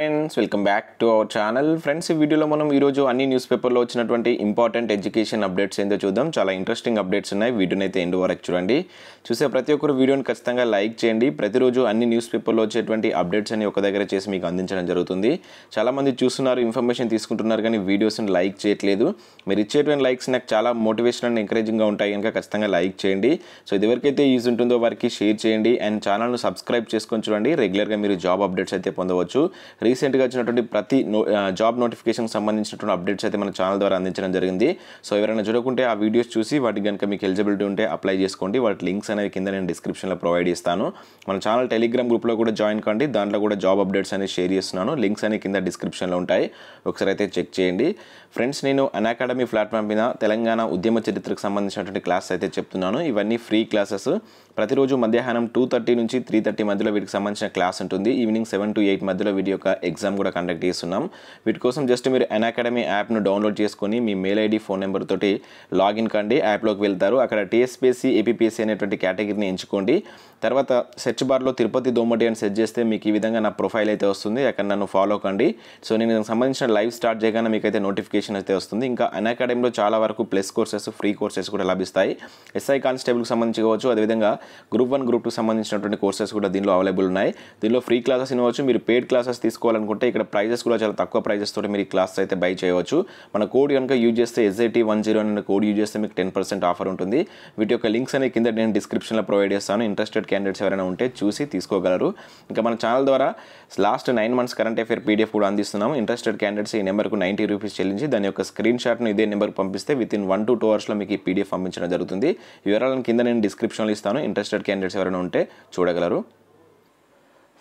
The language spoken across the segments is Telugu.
friends welcome back to our channel friends ఈ వీడియోలో మనం ఈరోజు అన్ని న్యూస్ పేపర్లో వచ్చినటువంటి ఇంపార్టెంట్ ఎడ్యుకేషన్ అప్డేట్స్ ఏందో చూద్దాం చాలా ఇంట్రెస్టింగ్ అప్డేట్స్ ఉన్నాయి వీడియోని అయితే ఎండ్ వరకు చూడండి చూసే ప్రతి ఒక్కరు వీడియోని ఖచ్చితంగా లైక్ చేయండి ప్రతిరోజు అన్ని న్యూస్ పేపర్లో వచ్చేటువంటి అప్డేట్స్ అన్ని ఒక దగ్గర చేసి మీకు అందించడం జరుగుతుంది చాలామంది చూస్తున్నారు ఇన్ఫర్మేషన్ తీసుకుంటున్నారు కానీ వీడియోస్ని లైక్ చేయట్లేదు మీరు ఇచ్చేటువంటి లైక్స్ నాకు చాలా మోటివేషన్ అండ్ ఎంకరేజింగ్గా ఉంటాయి కనుక ఖచ్చితంగా లైక్ చేయండి సో ఇది ఎవరికైతే యూజ్ ఉంటుందో వారికి షేర్ చేయండి అండ్ ఛానల్ను సబ్స్క్రైబ్ చేసుకొని చూడండి రెగ్యులర్గా మీరు జాబ్ అప్డేట్స్ అయితే పొందవచ్చు రీసెంట్గా వచ్చినటువంటి ప్రతి జాబ్ నోటిఫికేషన్ సంబంధించినటువంటి అప్డేట్స్ అయితే మన ఛానల్ ద్వారా అందించడం జరిగింది సో ఎవరైనా చూడకుంటే ఆ వీడియోస్ చూసి వాటికి కనుక మీకు ఎలిజిబిలిటీ ఉంటే అప్లై చేసుకోండి వాటి లింక్స్ అనేవి కింద నేను డిస్క్రిప్షన్లో ప్రొవైడ్ చేస్తాను మన ఛానల్ టెలిగ్రామ్ గ్రూప్లో కూడా జాయిన్ కండి దాంట్లో కూడా జాబ్ అప్డేట్స్ అనేవి షేర్ చేస్తున్నాను లింక్స్ అనేవి కింద డిస్క్రిప్షన్లో ఉంటాయి ఒకసారి అయితే చెక్ చేయండి ఫ్రెండ్స్ నేను అన్ అకాడమీ ప్లాట్ఫామ్ మీద తెలంగాణ ఉద్యమ చరిత్రకు సంబంధించినటువంటి క్లాస్ అయితే చెప్తున్నాను ఇవన్నీ ఫ్రీ క్లాసెస్ ప్రతిరోజు మధ్యాహ్నం టూ థర్టీ నుంచి త్రీ థర్టీ మధ్యలో వీటికి సంబంధించిన క్లాస్ ఉంటుంది ఈవినింగ్ సెవెన్ టు ఎయిట్ మధ్యలో వీటి యొక్క ఎగ్జామ్ కూడా కండక్ట్ చేస్తున్నాం వీటి కోసం జస్ట్ మీరు ఎన్ అకాడమీ యాప్ను డౌన్లోడ్ చేసుకొని మీ మెయిల్ ఐడి ఫోన్ నెంబర్ తోటి లాగిన్ కండి యాప్లోకి వెళ్తారు అక్కడ టీఎస్పీఎస్సీ ఏపీపీఎస్సీ అనేటువంటి కేటగిరీని ఎంచుకోండి తర్వాత సెర్చ్ బార్లో తిరుపతి దోమటి అని సెర్చ్ చేస్తే మీకు ఈ విధంగా నా ప్రొఫైల్ అయితే వస్తుంది అక్కడ నన్ను ఫాలో కండి సో నేను సంబంధించిన లైవ్ స్టార్ట్ చేయగానే మీకు అయితే నోటిఫికేషన్ అయితే వస్తుంది ఇంకా అన్ అకాడమీలో చాలా వరకు ప్లస్ కోర్సెస్ ఫ్రీ కోర్సెస్ కూడా లభిస్తాయి ఎస్ఐ కానిస్టేబుల్కి సంబంధించి కావచ్చు అదేవిధంగా గ్రూప్ వన్ గ్రూప్ టూ సంబంధించినటువంటి కోర్సెస్ కూడా దీనిలో అవైలబుల్ ఉన్నాయి దీనిలో ఫ్రీ క్లాసెస్ ఇవ్వచ్చు మీరు పెయిడ్ క్లాసెస్ తీసుకోవచ్చు తీసుకోవాలనుకుంటే ఇక్కడ ప్రైజెస్ కూడా చాలా తక్కువ ప్రైజెస్ తోటి మీరు ఈ క్లాస్ అయితే బై చేయవచ్చు మన కోడ్ కనుక యూజ్ చేస్తే ఎస్ఐటీ వన్ జీరో అనే కోడ్ యూజ్ చేస్తే మీకు టెన్ పర్సెంట్ ఆఫర్ ఉంటుంది వీటి యొక్క లింక్స్ అనే కింద నేను డిస్క్రిప్షన్లో ప్రొవైడ్ చేస్తాను ఇంట్రెస్టెడ్ క్యాండిడేట్స్ ఎవరైనా ఉంటే చూసి తీసుకోగలరు ఇంకా మన ఛానల్ ద్వారా last nine months current affair PDF కూడా అందిస్తున్నాము ఇంట్రెస్టెడ్ క్యాండిడేట్స్ ఈ నెంబర్కు నైంటీ రూపీస్ చెల్లించి దాని యొక్క స్క్రీన్ షాట్ను ఇదే నెంబర్కి పంపిస్తే within one to two అవర్స్లో మీకు ఈ పీడిఎఫ్ పంపించడం జరుగుతుంది వివరాలను కింద నేను డిస్క్రిప్షన్లో ఇస్తాను ఇంట్రెస్టెడ్ క్యాండిడేట్స్ ఎవరైనా ఉంటే చూడగలరు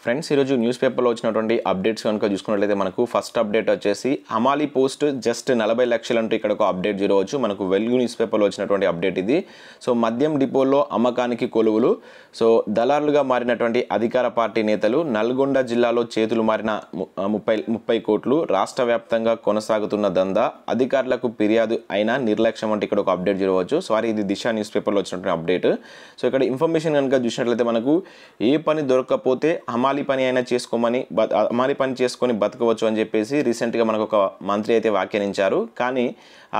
ఫ్రెండ్స్ ఈరోజు న్యూస్ పేపర్లో వచ్చినటువంటి అప్డేట్స్ కనుక చూసుకున్నట్లయితే మనకు ఫస్ట్ అప్డేట్ వచ్చేసి అమాలి పోస్ట్ జస్ట్ నలభై లక్షలు అంటూ ఇక్కడ ఒక అప్డేట్ చూడవచ్చు మనకు వెలుగు న్యూస్ పేపర్లో వచ్చినటువంటి అప్డేట్ ఇది సో మద్యం డిపోలో అమ్మకానికి కొలువులు సో దళారులుగా మారినటువంటి అధికార పార్టీ నేతలు నల్గొండ జిల్లాలో చేతులు మారిన ముప్పై ముప్పై కోట్లు రాష్ట్ర వ్యాప్తంగా కొనసాగుతున్న దందా అధికారులకు ఫిర్యాదు అయినా నిర్లక్ష్యం అంటే ఇక్కడ ఒక అప్డేట్ చూడవచ్చు సారీ ఇది దిశ న్యూస్ పేపర్లో వచ్చినటువంటి అప్డేట్ సో ఇక్కడ ఇన్ఫర్మేషన్ కనుక చూసినట్లయితే మనకు ఏ పని దొరకకపోతే అమాలి అమాలి పని అయినా చేసుకోమని అమాలి పని చేసుకొని బతకవచ్చు అని చెప్పేసి రీసెంట్గా మనకు ఒక మంత్రి అయితే వ్యాఖ్యానించారు కానీ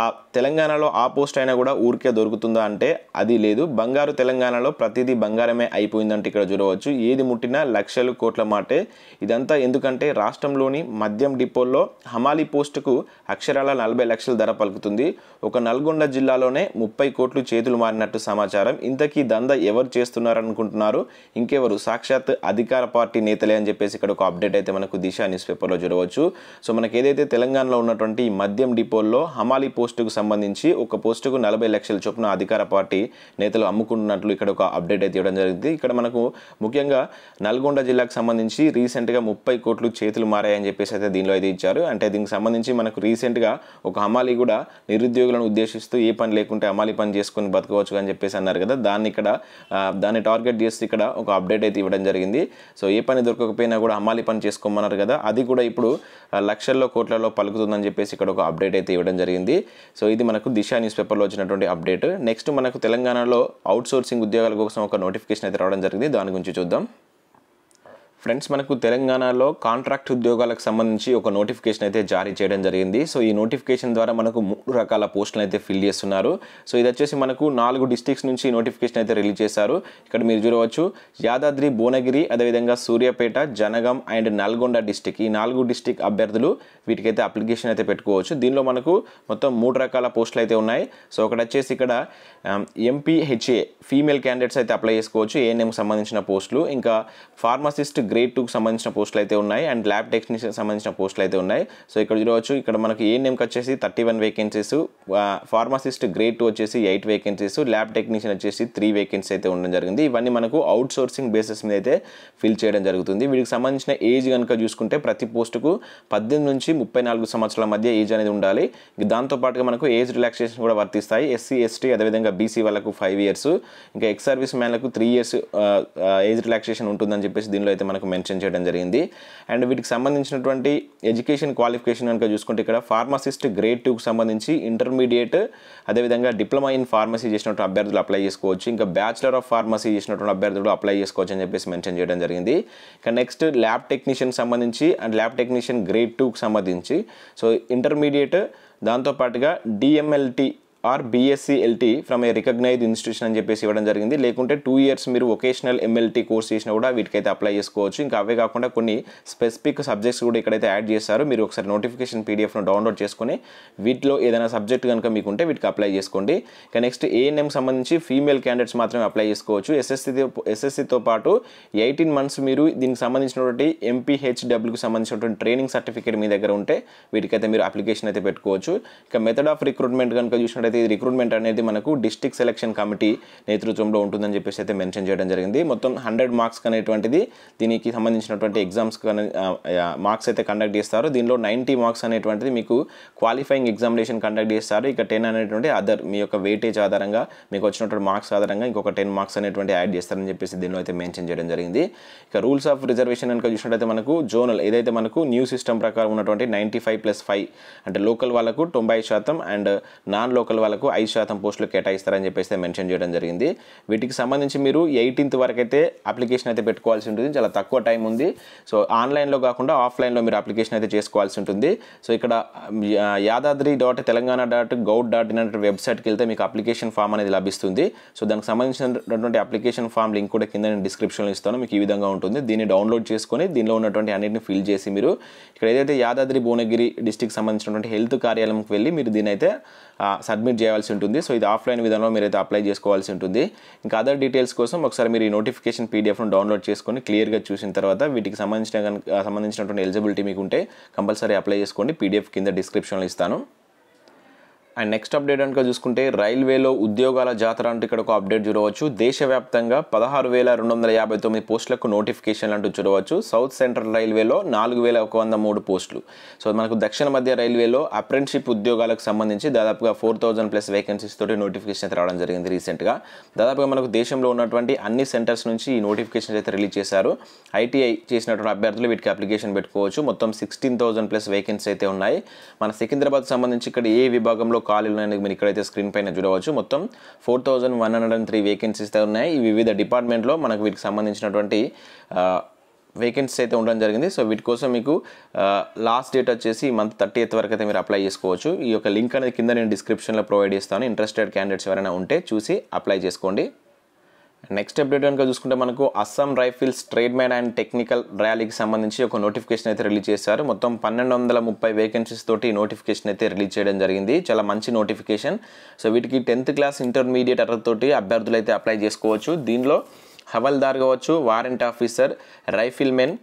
ఆ తెలంగాణలో ఆ పోస్ట్ అయినా కూడా ఊరికే దొరుకుతుందా అంటే అది లేదు బంగారు తెలంగాణలో ప్రతిదీ బంగారమే అయిపోయిందంటే ఇక్కడ చూడవచ్చు ఏది ముట్టినా లక్షలు కోట్ల మాటే ఇదంతా ఎందుకంటే రాష్ట్రంలోని మద్యం డిపోల్లో హమాలి పోస్టుకు అక్షరాల నలభై లక్షల ధర పలుకుతుంది ఒక నల్గొండ జిల్లాలోనే ముప్పై కోట్లు చేతులు మారినట్టు సమాచారం ఇంతకీ దంద ఎవరు చేస్తున్నారనుకుంటున్నారు ఇంకెవరు సాక్షాత్ అధికార పార్టీ నేతలే అని చెప్పేసి ఇక్కడ ఒక అప్డేట్ అయితే మనకు దిశ న్యూస్ పేపర్లో చూడవచ్చు సో మనకి ఏదైతే తెలంగాణలో ఉన్నటువంటి మద్యం డిపోల్లో హమాలి పోస్ట్ పోస్టుకు సంబంధించి ఒక పోస్టుకు నలభై లక్షల చొప్పున అధికార పార్టీ నేతలు అమ్ముకుంటున్నట్లు ఇక్కడ ఒక అప్డేట్ అయితే ఇవ్వడం జరిగింది ఇక్కడ మనకు ముఖ్యంగా నల్గొండ జిల్లాకు సంబంధించి రీసెంట్గా ముప్పై కోట్లు చేతులు మారాయని చెప్పేసి అయితే దీనిలో అయితే ఇచ్చారు అంటే దీనికి సంబంధించి మనకు రీసెంట్గా ఒక హమాలి కూడా నిరుద్యోగులను ఉద్దేశిస్తూ ఏ పని లేకుంటే హమాలి పని చేసుకుని బతకవచ్చు అని చెప్పేసి అన్నారు కదా దాన్ని ఇక్కడ దాన్ని టార్గెట్ చేసి ఇక్కడ ఒక అప్డేట్ అయితే ఇవ్వడం జరిగింది సో ఏ పని దొరకకపోయినా కూడా హమాలి పని చేసుకోమన్నారు కదా అది కూడా ఇప్పుడు లక్షల్లో కోట్లలో పలుకుతుందని చెప్పేసి ఇక్కడ ఒక అప్డేట్ అయితే ఇవ్వడం జరిగింది సో ఇది మనకు దిశ న్యూస్ పేపర్లో వచ్చినటువంటి అప్డేట్ నెక్స్ట్ మనకు తెలంగాణలో అవుట్ సోర్సింగ్ ఉద్యోగాల కోసం ఒక నోటిఫికేషన్ అయితే రావడం జరిగింది దాని గురించి చూద్దాం ఫ్రెండ్స్ మనకు తెలంగాణలో కాంట్రాక్ట్ ఉద్యోగాలకు సంబంధించి ఒక నోటిఫికేషన్ అయితే జారీ చేయడం జరిగింది సో ఈ నోటిఫికేషన్ ద్వారా మనకు మూడు రకాల పోస్టులు అయితే ఫిల్ చేస్తున్నారు సో ఇది వచ్చేసి మనకు నాలుగు డిస్టిక్స్ నుంచి నోటిఫికేషన్ అయితే రిలీజ్ చేశారు ఇక్కడ మీరు చూడవచ్చు యాదాద్రి భువనగిరి అదేవిధంగా సూర్యాపేట జనగం అండ్ నల్గొండ డిస్టిక్ ఈ నాలుగు డిస్టిక్ అభ్యర్థులు వీటికైతే అప్లికేషన్ అయితే పెట్టుకోవచ్చు దీనిలో మనకు మొత్తం మూడు రకాల పోస్టులు అయితే ఉన్నాయి సో ఒకటి వచ్చేసి ఇక్కడ ఎంపీహెచ్ఏ ఫీమేల్ క్యాండిడేట్స్ అయితే అప్లై చేసుకోవచ్చు ఏఎన్ఎంకి సంబంధించిన పోస్టులు ఇంకా ఫార్మసిస్ట్ గ్రేడ్ టూకి సంబంధించిన పోస్టులు అయితే ఉన్నాయి అండ్ ల్యాబ్ టెక్నీషియన్ సంబంధించిన పోస్టులు అయితే ఉన్నాయి సో ఇక్కడ చూడవచ్చు ఇక్కడ మనకి ఏఎన్ఎంకి వచ్చేసి thirty one vacancies pharmacist grade two వచ్చేసి ఎయిట్ వేకెన్సీస్ ల్యాబ్ టెక్నీషియన్ వచ్చేసి త్రీ వేకెన్సీ అయితే ఉండడం జరిగింది ఇవన్నీ మనకు అవుట్ సోర్సింగ్ బేసిస్ మీద అయితే ఫిల్ చేయడం జరుగుతుంది వీటికి సంబంధించిన ఏజ్ కనుక చూసుకుంటే ప్రతి పోస్టుకు పద్దెనిమిది నుంచి ముప్పై నాలుగు సంవత్సరాల మధ్య ఏజ్ అనేది ఉండాలి దాంతోపాటుగా మనకు ఏజ్ రిలాక్సేషన్ కూడా వర్తిస్తాయి ఎస్సీ ఎస్టీ అదేవిధంగా బీసీ వాళ్ళకు ఫైవ్ ఇయర్స్ ఇంకా ఎక్స్ సర్వీస్ మ్యాన్లకు త్రీ ఇయర్స్ ఏజ్ రిలాక్సేషన్ ఉంటుందని చెప్పేసి దీనిలో అయితే మనకు మెన్షన్ చేయడం జరిగింది అండ్ వీటికి సంబంధించినటువంటి ఎడ్యుకేషన్ క్వాలిఫికేషన్ కనుక చూసుకుంటే ఇక్కడ ఫార్మసిస్ట్ గ్రేడ్ టూకి సంబంధించి ఇంటర్మీడియట్ అదేవిధంగా డిప్లొమా ఇన్ ఫార్మసీ చేసినటువంటి అభ్యర్థులు అప్లై చేసుకోవచ్చు ఇంకా బ్యాచిలర్ ఆఫ్ ఫార్మసీ చేసినటువంటి అభ్యర్థులు అప్లై చేసుకోవచ్చు అని చెప్పేసి మెన్షన్ చేయడం జరిగింది ఇంకా నెక్స్ట్ ల్యాబ్ టెక్నీషియన్ సంబంధించి అండ్ ల్యాబ్ టెక్నీషియన్ గ్రేడ్ టూకి సంబంధించి సంపాదించి సో ఇంటర్మీడియట్ దాంతోపాటుగా DMLT or BSc LT from a recognised institution అని చెప్పేసి ఇవ్వడం జరిగింది లేకుంటే టూ ఇయర్స్ మీరు వొకేషనల్ ఎంఎల్టీ కోర్స్ చేసినా కూడా వీటికైతే అప్లై చేసుకోవచ్చు ఇంకా అవే కాకుండా కొన్ని స్పెసిఫిక్ సబ్జెక్ట్స్ కూడా ఇక్కడైతే యాడ్ చేస్తారు మీరు ఒకసారి నోటిఫికేషన్ పీడిఎఫ్ను డౌన్లోడ్ చేసుకుని వీటిలో ఏదైనా సబ్జెక్ట్ కనుక మీకు ఉంటే వీటికి అప్లై చేసుకోండి ఇక నెక్స్ట్ ఏఎన్ఎం సంబంధించి ఫీమేల్ క్యాండిడేట్స్ మాత్రమే అప్లై చేసుకోవచ్చు ఎస్ఎస్సీతో ఎస్ఎస్సీతో పాటు ఎయిటీన్ మంత్స్ మీరు దీనికి సంబంధించినటువంటి ఎంపీహెచ్డబ్ల్యూకి సంబంధించినటువంటి ట్రైనింగ్ సర్టిఫికేట్ మీ దగ్గర ఉంటే వీటికైతే మీరు అప్లికేషన్ అయితే పెట్టుకోవచ్చు ఇక మెథడ్ ఆఫ్ రిక్రూట్మెంట్ కనుక చూసినట్టయితే అయితే ఈ రిక్రూట్మెంట్ అనేది మనకు డిస్టిక్ సెలక్షన్ కమిటీ నేతృత్వంలో ఉంటుందని చెప్పేసి అయితే మెన్షన్ చేయడం జరిగింది మొత్తం హండ్రెడ్ మార్క్స్ అనేటువంటిది దీనికి సంబంధించినటువంటి ఎగ్జామ్స్ మార్క్స్ అయితే కండక్ట్ చేస్తారు దీనిలో నైంటీ మార్క్స్ అనేటువంటిది మీకు క్వాలిఫైయింగ్ ఎగ్జామినేషన్ కండక్ట్ చేస్తారు ఇక టెన్ అనేటువంటి అదర్ మీ యొక్క వెయిటేజ్ ఆధారంగా మీకు వచ్చినటువంటి మార్క్స్ ఆధారంగా ఇంకొక టెన్ మార్క్స్ అనేటువంటి యాడ్ చేస్తారని చెప్పేసి దీనిలో అయితే మెన్షన్ చేయడం జరిగింది ఇక రూల్స్ ఆఫ్ రిజర్వేషన్ కనుక చూసినట్టయితే మనకు జోనల్ ఏదైతే మనకు న్యూ సిస్టమ్ ప్రకారం ఉన్నటువంటి నైంటీ ఫైవ్ ప్లస్ ఫైవ్ అంటే లోకల్ వాళ్ళకు తొంభై శాతం అండ్ నాన్ లోకల్ వాళ్ళకు ఐదు శాతం పోస్టులు కేటాయిస్తారని చెప్పేసి మెన్షన్ చేయడం జరిగింది వీటికి సంబంధించి మీరు ఎయిటీన్త్ వరకు అయితే అప్లికేషన్ అయితే పెట్టుకోవాల్సి ఉంటుంది చాలా తక్కువ టైం ఉంది సో ఆన్లైన్లో కాకుండా ఆఫ్లైన్లో మీరు అప్లికేషన్ అయితే చేసుకోవాల్సి ఉంటుంది సో ఇక్కడ Yadadri dot Telangana dot gov dot in అనే వెబ్సైట్కి వెళ్తే మీకు అప్లికేషన్ ఫామ్ అనేది లభిస్తుంది సో దానికి సంబంధించినటువంటి అప్లికేషన్ ఫామ్ లింక్ కూడా కింద నేను డిస్క్రిప్షన్లో ఇస్తాను మీకు ఈ విధంగా ఉంటుంది దీన్ని డౌన్లోడ్ చేసుకొని దీనిలో ఉన్నటువంటి అన్నింటిని ఫిల్ చేసి మీరు ఇక్కడ ఏదైతే యాదాద్రి భువనగిరి డిస్టిక్ సంబంధించినటువంటి హెల్త్ కార్యాలయంకి వెళ్ళి మీరు దీని అయితే సబ్మిట్ సబ్మిట్ చేయాల్సి ఉంటుంది సో ఇది ఆఫ్లైన్ విధానంలో మీరైతే అప్లై చేసుకోవాల్సి ఉంటుంది ఇంకా అదర్ డీటెయిల్స్ కోసం ఒకసారి మీరు ఈ నోటిఫికేషన్ పీడిఎఫ్ను డౌన్లోడ్ చేసుకొని క్లియర్గా చూసిన తర్వాత వీటికి సంబంధించిన సంబంధించినటువంటి ఎలిజిబిలిటీ మీకు ఉంటే కంపల్సరీ అప్లై చేసుకోండి పీడిఎఫ్ కింద డిస్క్రిప్షన్లో ఇస్తాను అండ్ నెక్స్ట్ అప్డేట్ కనుక చూసుకుంటే రైల్వేలో ఉద్యోగాల జాతర అంటూ ఇక్కడ ఒక అప్డేట్ చూడవచ్చు దేశవ్యాప్తంగా పదహారు వేల రెండు వందల యాభై తొమ్మిది పోస్టులకు నోటిఫికేషన్ అంటూ చూడవచ్చు సౌత్ సెంట్రల్ రైల్వేలో నాలుగు వేల ఒక వంద మూడు పోస్టులు సో మనకు దక్షిణ మధ్య రైల్వేలో అప్రెంటిషిప్ ఉద్యోగాలకు సంబంధించి దాదాపుగా ఫోర్ థౌజండ్ ప్లస్ వేకెన్సీస్ తోటి నోటిఫికేషన్ రావడం జరిగింది రీసెంట్గా దాదాపుగా మనకు దేశంలో ఉన్నటువంటి అన్ని సెంటర్స్ నుంచి ఈ నోటిఫికేషన్ అయితే రిలీజ్ చేశారు ఐటీఐ చేసినటువంటి అభ్యర్థులు వీటికి అప్లికేషన్ పెట్టుకోవచ్చు మొత్తం సిక్స్టీన్ థౌజండ్ ప్లస్ వేకెన్సీ అయితే ఉన్నాయి మన సికింద్రాబాద్ సంబంధించి ఇక్కడ ఏ విభాగంలో ఖాళీలు ఉన్నాయి మీరు ఇక్కడైతే స్క్రీన్ పైన చూడవచ్చు మొత్తం four thousand one hundred and three vacancies ఉన్నాయి ఈ వివిధ డిపార్ట్మెంట్లో మనకు వీటికి సంబంధించినటువంటి వేకెన్సీ అయితే ఉండడం జరిగింది సో వీటి కోసం మీకు లాస్ట్ డేట్ వచ్చేసి మంత్ థర్టీ ఎయిత్ వరకు అయితే మీరు అప్లై చేసుకోవచ్చు ఈ యొక్క లింక్ అనేది కింద నేను డిస్క్రిప్షన్లో ప్రొవైడ్ చేస్తాను ఇంట్రెస్టెడ్ క్యాండిడేట్స్ ఎవరైనా ఉంటే చూసి అప్లై చేసుకోండి నెక్స్ట్ అప్డేట్ కనుక చూసుకుంటే మనకు Assam rifles trade man and technical ర్యాలీకి సంబంధించి ఒక నోటిఫికేషన్ అయితే రిలీజ్ చేశారు మొత్తం పన్నెండు వందల ముప్పై వేకెన్సీస్ తోటి నోటిఫికేషన్ అయితే రిలీజ్ చేయడం జరిగింది చాలా మంచి నోటిఫికేషన్ సో వీటికి టెన్త్ క్లాస్ ఇంటర్మీడియట్ అర్హతతోటి అభ్యర్థులు అయితే అప్లై చేసుకోవచ్చు దీనిలో హవల్దార్ కావచ్చు warrant officer rifle men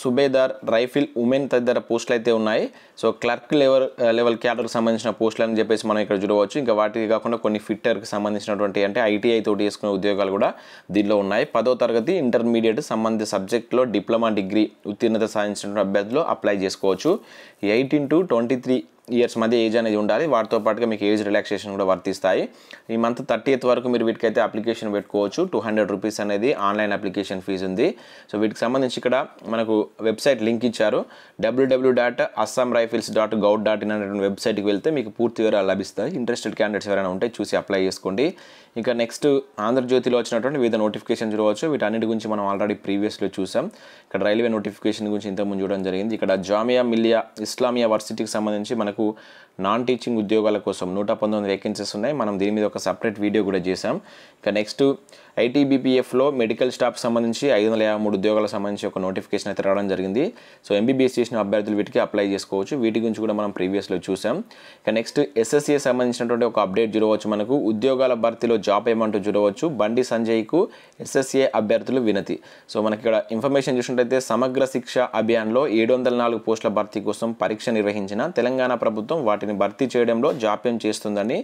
subedar rifle women తదితర పోస్టులు అయితే ఉన్నాయి సో క్లర్క్ లెవెల్ లెవెల్ క్యాడర్కి సంబంధించిన పోస్టులు అని చెప్పేసి మనం ఇక్కడ చూడవచ్చు ఇంకా వాటికి కాకుండా కొన్ని ఫిట్టర్కి సంబంధించినటువంటి అంటే ఐటీఐ తోటి చేసుకునే ఉద్యోగాలు కూడా దీనిలో ఉన్నాయి పదో తరగతి ఇంటర్మీడియట్ సంబంధిత సబ్జెక్టులో డిప్లొమా డిగ్రీ ఉత్తీర్ణత సాధించినటువంటి అభ్యర్థులు అప్లై చేసుకోవచ్చు eighteen to twenty three years మధ్య ఏజ్ అనేది ఉండాలి వాటితో పాటుగా మీకు ఏజ్ రిలాక్సేషన్ కూడా వర్తిస్తాయి ఈ మంత్ థర్టీఎత్ వరకు మీరు వీటికైతే అప్లికేషన్ పెట్టుకోవచ్చు టూ హండ్రెడ్ రూపీస్ అనేది ఆన్లైన్ అప్లికేషన్ ఫీజు ఉంది సో వీటికి సంబంధించి ఇక్కడ మనకు వెబ్సైట్ లింక్ ఇచ్చారు WWW dot Assam rifles dot gov dot in అనేటువంటి వెబ్సైట్కి వెళ్తే మీకు పూర్తి వివరాలు లభిస్తాయి ఇంట్రెస్టెడ్ క్యాండిడేట్స్ ఎవరైనా ఉంటే చూసి అప్లై చేసుకోండి ఇంకా నెక్స్ట్ ఆంధ్రజ్యోతిలో వచ్చినటువంటి వివిధ నోటిఫికేషన్ చూడవచ్చు వీటన్నిటి గురించి మనం ఆల్రెడీ ప్రీవియస్లో చూసాం ఇక్కడ రైల్వే నోటిఫికేషన్ గురించి ఇంతకుముందు చూడడం జరిగింది ఇక్కడ జామియా మిలియా ఇస్లామియా వర్సిటీకి సంబంధించి మనకు మనకు నాన్ టీచింగ్ ఉద్యోగాల కోసం నూట పంతొమ్మిది వేకెన్సీస్ ఉన్నాయి మనం దీని మీద ఒక సపరేట్ వీడియో కూడా చేసాం ఇక నెక్స్ట్ ఐటీబీపీఎఫ్లో మెడికల్ స్టాఫ్ సంబంధించి ఐదు వందల యాభై మూడు ఉద్యోగాలకు సంబంధించి ఒక నోటిఫికేషన్ అయితే రావడం జరిగింది సో ఎంబీబీఎస్ చేసిన అభ్యర్థులు వీటికి అప్లై చేసుకోవచ్చు వీటి గురించి కూడా మనం ప్రీవియస్లో చూసాం ఇక నెక్స్ట్ ఎస్ఎస్ఏ సంబంధించినటువంటి ఒక అప్డేట్ చూడవచ్చు మనకు ఉద్యోగాల భర్తీలో జాబ్ ఏమంటూ చూడవచ్చు బండి సంజయ్కు ఎస్ఎస్ఏ అభ్యర్థులు వినతి సో మనకి ఇక్కడ ఇన్ఫర్మేషన్ చూసినట్లయితే సమగ్ర శిక్ష అభియాన్లో ఏడు వందల నాలుగు పోస్టుల భర్తీ కోసం పరీక్ష నిర్వహించిన తెలంగాణ ప్రభుత్వం వాటిని భర్తీ చేయడంలో జాప్యం చేస్తుందని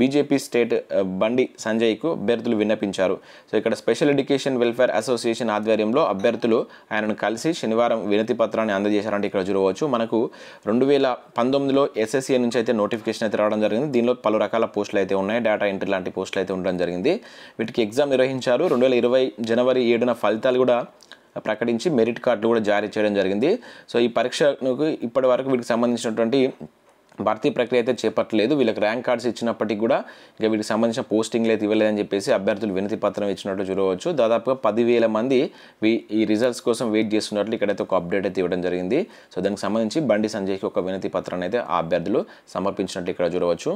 బీజేపీ స్టేట్ బండి సంజయ్కు అభ్యర్థులు విన్నపించారు సో ఇక్కడ స్పెషల్ ఎడ్యుకేషన్ వెల్ఫేర్ అసోసియేషన్ ఆధ్వర్యంలో అభ్యర్థులు ఆయనను కలిసి శనివారం వినతి పత్రాన్ని అందజేశారంటే ఇక్కడ చూడవచ్చు మనకు రెండు వేల పంతొమ్మిదిలో ఎస్ఎస్సీ నుంచి అయితే నోటిఫికేషన్ అయితే రావడం జరిగింది దీనిలో పలు రకాల పోస్టులు అయితే ఉన్నాయి డేటా ఎంట్రీ లాంటి పోస్టులు అయితే ఉండడం జరిగింది వీటికి ఎగ్జామ్ నిర్వహించారు రెండు వేల ఇరవై జనవరి ఏడున ఫలితాలు కూడా ప్రకటించి మెరిట్ కార్డులు కూడా జారీ చేయడం జరిగింది సో ఈ పరీక్షకు ఇప్పటి వరకు వీటికి సంబంధించినటువంటి భర్తీ ప్రక్రియ అయితే చేపట్టలేదు వీళ్ళకి ర్యాంక్ కార్డ్స్ ఇచ్చినప్పటికీ కూడా ఇక వీటికి సంబంధించిన పోస్టింగ్లు అయితే ఇవ్వలేదని చెప్పేసి అభ్యర్థులు వినతి పత్రం ఇచ్చినట్లు చూడవచ్చు దాదాపుగా పదివేల మంది ఈ రిజల్ట్స్ కోసం వెయిట్ చేస్తున్నట్లు ఇక్కడైతే ఒక అప్డేట్ అయితే ఇవ్వడం జరిగింది సో దానికి సంబంధించి బండి సంజయ్కి ఒక వినతి పత్రాన్ని అయితే ఆ అభ్యర్థులు సమర్పించినట్లు ఇక్కడ చూడవచ్చు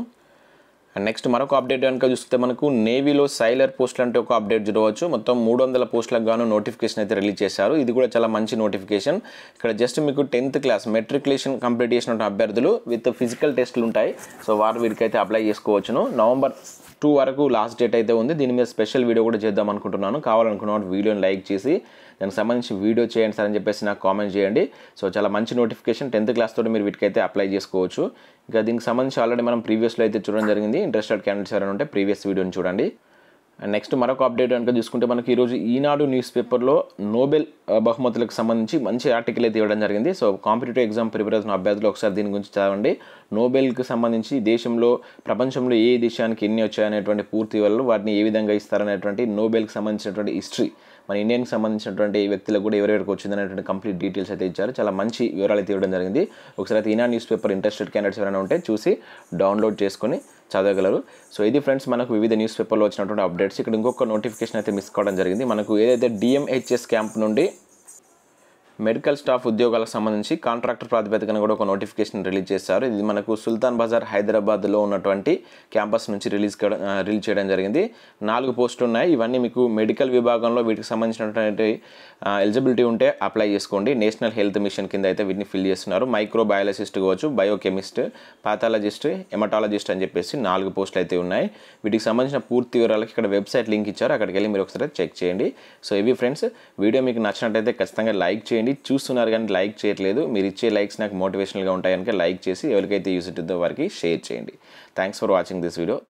అండ్ నెక్స్ట్ మరొక అప్డేట్ కనుక చూస్తే మనకు నేవీలో సైలర్ పోస్టులు అంటే ఒక అప్డేట్ చూడవచ్చు మొత్తం మూడు వందల పోస్టులకు గాను నోటిఫికేషన్ అయితే రిలీజ్ చేశారు ఇది కూడా చాలా మంచి నోటిఫికేషన్ ఇక్కడ జస్ట్ మీకు టెన్త్ క్లాస్ మెట్రికులేషన్ కంప్లీట్ చేసిన అభ్యర్థులు విత్ ఫిజికల్ టెస్టులు ఉంటాయి సో వారు వీరికైతే అప్లై చేసుకోవచ్చును నవంబర్ టూ వరకు లాస్ట్ డేట్ అయితే ఉంది దీని మీద స్పెషల్ వీడియో కూడా చేద్దాం అనుకుంటున్నాను కావాలనుకున్నాను వీడియోని లైక్ చేసి దానికి సంబంధించి వీడియో చేయండి సార్ అని చెప్పేసి నాకు కామెంట్ చేయండి సో చాలా మంచి నోటిఫికేషన్ టెన్త్ క్లాస్ తోటి మీరు వీటికైతే అప్లై చేసుకోవచ్చు ఇంకా దీనికి సంబంధించి ఆల్రెడీ మనం ప్రీవియస్లో అయితే చూడడం జరిగింది ఇంట్రెస్టెడ్ క్యాండిడేట్స్ ఎవరైనా ఉంటే ప్రీవియస్ వీడియోని చూడండి అండ్ నెక్స్ట్ మరొక అప్డేట్ కనుక చూసుకుంటే మనకి ఈరోజు ఈనాడు న్యూస్ పేపర్లో నోబెల్ బహుమతులకు సంబంధించి మంచి ఆర్టికల్ అయితే ఇవ్వడం జరిగింది సో కాంపిటేటివ్ ఎగ్జామ్ ప్రిపేర్ అభ్యర్థులు ఒకసారి దీని గురించి చదవండి నోబెల్కి సంబంధించి దేశంలో ప్రపంచంలో ఏ దేశానికి ఎన్ని వచ్చాయనేటువంటి పూర్తి వల్ల వాటిని ఏ విధంగా ఇస్తారనేటువంటి నోబెల్కి సంబంధించినటువంటి హిస్టరీ మన ఇండియన్కి సంబంధించినటువంటి వ్యక్తులకు కూడా ఎవరెవరికి వచ్చిందనేటువంటి కంప్లీట్ డీటెయిల్స్ అయితే ఇచ్చారు చాలా మంచి వివరాలు అయితే ఇవ్వడం జరిగింది ఒకసారి అయితే ఈనా న్యూస్ పేపర్ ఇంట్రెస్టెడ్ క్యాండిడేట్స్ ఎవరైనా ఉంటే చూసి డౌన్లోడ్ చేసుకొని చదవగలరు సో ఇది ఫ్రెండ్స్ మనకు వివిధ న్యూస్ పేపర్లో వచ్చినటువంటి అప్డేట్స్ ఇక్కడ ఇంకొక నోటిఫికేషన్ అయితే మిస్ కావడం జరిగింది మనకు ఏదైతే డిఎంహెచ్ఎస్ క్యాంప్ నుండి మెడికల్ స్టాఫ్ ఉద్యోగాలకు సంబంధించి కాంట్రాక్టర్ ప్రాతిపదికన కూడా ఒక నోటిఫికేషన్ రిలీజ్ చేశారు ఇది మనకు సుల్తాన్ బజార్ హైదరాబాద్లో ఉన్నటువంటి క్యాంపస్ నుంచి రిలీజ్ రిలీజ్ చేయడం జరిగింది నాలుగు పోస్టులు ఉన్నాయి ఇవన్నీ మీకు మెడికల్ విభాగంలో వీటికి సంబంధించినటువంటి ఎలిజిబిలిటీ ఉంటే అప్లై చేసుకోండి నేషనల్ హెల్త్ మిషన్ కింద అయితే వీటిని ఫిల్ చేస్తున్నారు మైక్రో బయాలజిస్ట్ కావచ్చు బయోకెమిస్ట్ పాథాలజిస్ట్ ఎమటాలజిస్ట్ అని చెప్పేసి నాలుగు పోస్టులు అయితే ఉన్నాయి వీటికి సంబంధించిన పూర్తి వివరాలకు ఇక్కడ వెబ్సైట్ లింక్ ఇచ్చారు అక్కడికి వెళ్ళి మీరు ఒకసారి చెక్ చేయండి సో ఇవి ఫ్రెండ్స్ వీడియో మీకు నచ్చినట్టయితే ఖచ్చితంగా లైక్ చేయండి చేయండి చూస్తున్నారు కానీ లైక్ చేయట్లేదు మీరు ఇచ్చే లైక్స్ నాకు మోటివేషనల్గా ఉంటాయి కనుక లైక్ చేసి ఎవరికైతే యూజ్ ఉంటుందో వారికి షేర్ చేయండి thanks for watching this video